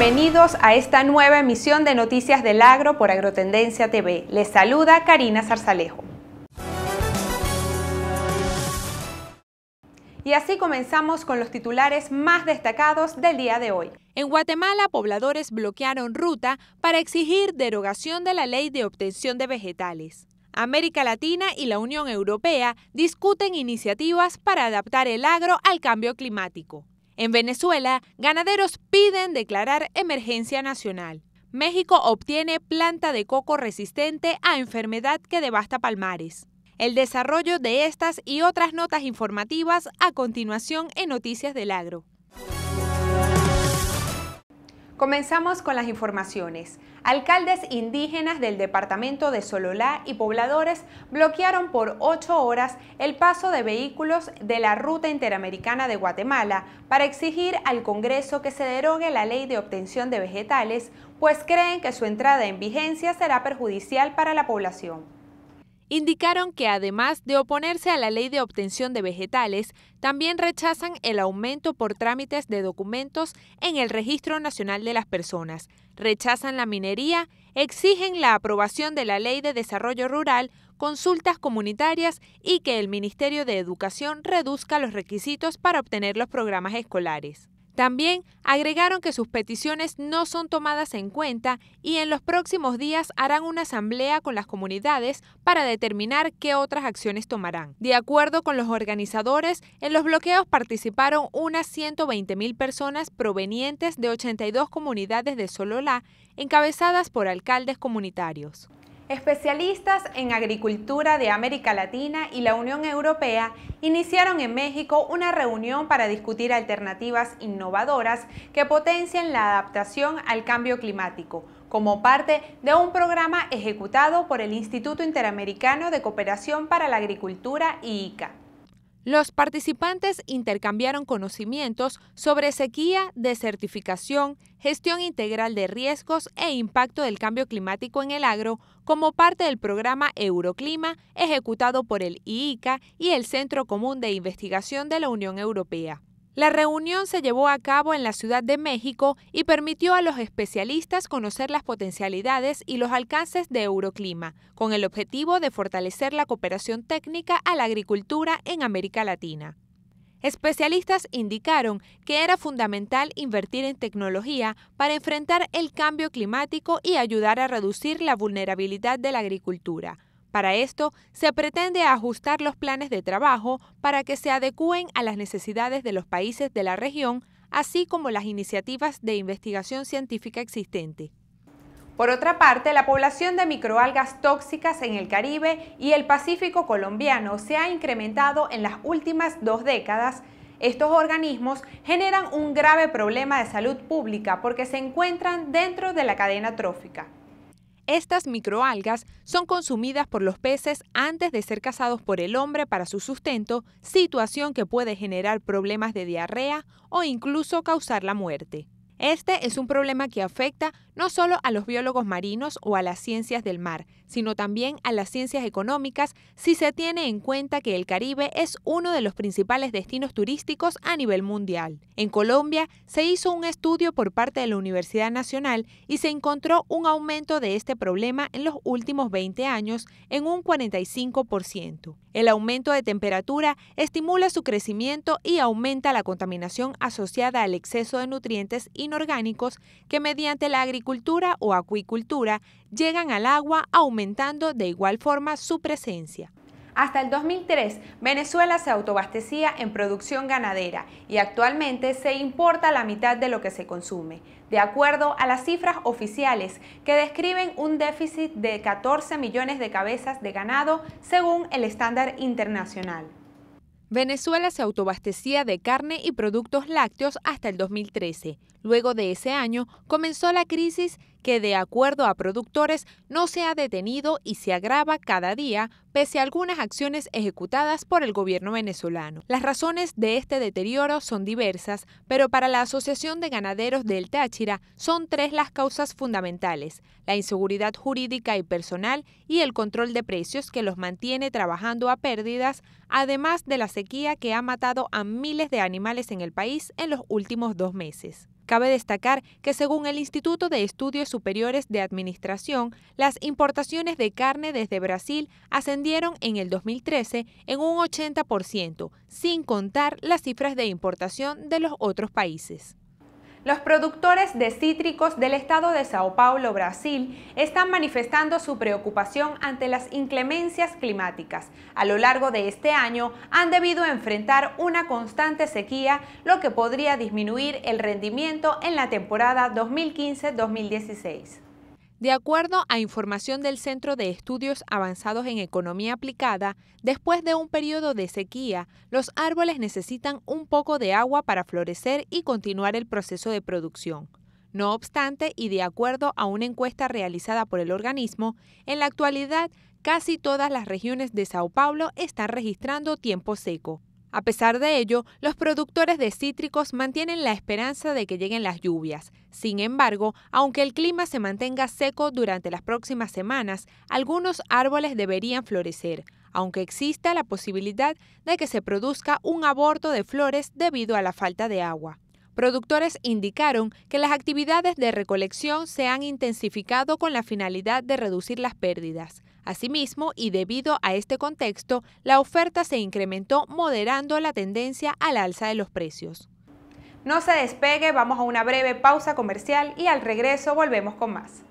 Bienvenidos a esta nueva emisión de Noticias del Agro por Agrotendencia TV. Les saluda Karina Zarzalejo. Y así comenzamos con los titulares más destacados del día de hoy. En Guatemala, pobladores bloquearon ruta para exigir derogación de la ley de obtención de vegetales. América Latina y la Unión Europea discuten iniciativas para adaptar el agro al cambio climático. En Venezuela, ganaderos piden declarar emergencia nacional. México obtiene planta de coco resistente a enfermedad que devasta palmares. El desarrollo de estas y otras notas informativas a continuación en Noticias del Agro. Comenzamos con las informaciones. Alcaldes indígenas del departamento de Sololá y pobladores bloquearon por ocho horas el paso de vehículos de la Ruta Interamericana de Guatemala para exigir al Congreso que se derogue la ley de obtención de vegetales, pues creen que su entrada en vigencia será perjudicial para la población indicaron que además de oponerse a la ley de obtención de vegetales, también rechazan el aumento por trámites de documentos en el Registro Nacional de las Personas, rechazan la minería, exigen la aprobación de la Ley de Desarrollo Rural, consultas comunitarias y que el Ministerio de Educación reduzca los requisitos para obtener los programas escolares. También agregaron que sus peticiones no son tomadas en cuenta y en los próximos días harán una asamblea con las comunidades para determinar qué otras acciones tomarán. De acuerdo con los organizadores, en los bloqueos participaron unas 120 mil personas provenientes de 82 comunidades de Sololá, encabezadas por alcaldes comunitarios. Especialistas en agricultura de América Latina y la Unión Europea iniciaron en México una reunión para discutir alternativas innovadoras que potencien la adaptación al cambio climático, como parte de un programa ejecutado por el Instituto Interamericano de Cooperación para la Agricultura y ICA. Los participantes intercambiaron conocimientos sobre sequía, desertificación, gestión integral de riesgos e impacto del cambio climático en el agro como parte del programa Euroclima ejecutado por el IICA y el Centro Común de Investigación de la Unión Europea. La reunión se llevó a cabo en la Ciudad de México y permitió a los especialistas conocer las potencialidades y los alcances de Euroclima, con el objetivo de fortalecer la cooperación técnica a la agricultura en América Latina. Especialistas indicaron que era fundamental invertir en tecnología para enfrentar el cambio climático y ayudar a reducir la vulnerabilidad de la agricultura para esto, se pretende ajustar los planes de trabajo para que se adecúen a las necesidades de los países de la región, así como las iniciativas de investigación científica existente. Por otra parte, la población de microalgas tóxicas en el Caribe y el Pacífico colombiano se ha incrementado en las últimas dos décadas. Estos organismos generan un grave problema de salud pública porque se encuentran dentro de la cadena trófica. Estas microalgas son consumidas por los peces antes de ser cazados por el hombre para su sustento, situación que puede generar problemas de diarrea o incluso causar la muerte. Este es un problema que afecta no solo a los biólogos marinos o a las ciencias del mar, sino también a las ciencias económicas si se tiene en cuenta que el Caribe es uno de los principales destinos turísticos a nivel mundial. En Colombia se hizo un estudio por parte de la Universidad Nacional y se encontró un aumento de este problema en los últimos 20 años en un 45%. El aumento de temperatura estimula su crecimiento y aumenta la contaminación asociada al exceso de nutrientes y orgánicos que mediante la agricultura o acuicultura llegan al agua aumentando de igual forma su presencia. Hasta el 2003, Venezuela se autobastecía en producción ganadera y actualmente se importa la mitad de lo que se consume, de acuerdo a las cifras oficiales que describen un déficit de 14 millones de cabezas de ganado según el estándar internacional. Venezuela se autobastecía de carne y productos lácteos hasta el 2013, Luego de ese año comenzó la crisis que de acuerdo a productores no se ha detenido y se agrava cada día pese a algunas acciones ejecutadas por el gobierno venezolano. Las razones de este deterioro son diversas, pero para la Asociación de Ganaderos del Táchira son tres las causas fundamentales, la inseguridad jurídica y personal y el control de precios que los mantiene trabajando a pérdidas, además de la sequía que ha matado a miles de animales en el país en los últimos dos meses. Cabe destacar que según el Instituto de Estudios Superiores de Administración, las importaciones de carne desde Brasil ascendieron en el 2013 en un 80%, sin contar las cifras de importación de los otros países. Los productores de cítricos del estado de Sao Paulo, Brasil, están manifestando su preocupación ante las inclemencias climáticas. A lo largo de este año han debido enfrentar una constante sequía, lo que podría disminuir el rendimiento en la temporada 2015-2016. De acuerdo a información del Centro de Estudios Avanzados en Economía Aplicada, después de un periodo de sequía, los árboles necesitan un poco de agua para florecer y continuar el proceso de producción. No obstante, y de acuerdo a una encuesta realizada por el organismo, en la actualidad casi todas las regiones de Sao Paulo están registrando tiempo seco. A pesar de ello, los productores de cítricos mantienen la esperanza de que lleguen las lluvias. Sin embargo, aunque el clima se mantenga seco durante las próximas semanas, algunos árboles deberían florecer, aunque exista la posibilidad de que se produzca un aborto de flores debido a la falta de agua. Productores indicaron que las actividades de recolección se han intensificado con la finalidad de reducir las pérdidas. Asimismo, y debido a este contexto, la oferta se incrementó moderando la tendencia al alza de los precios. No se despegue, vamos a una breve pausa comercial y al regreso volvemos con más.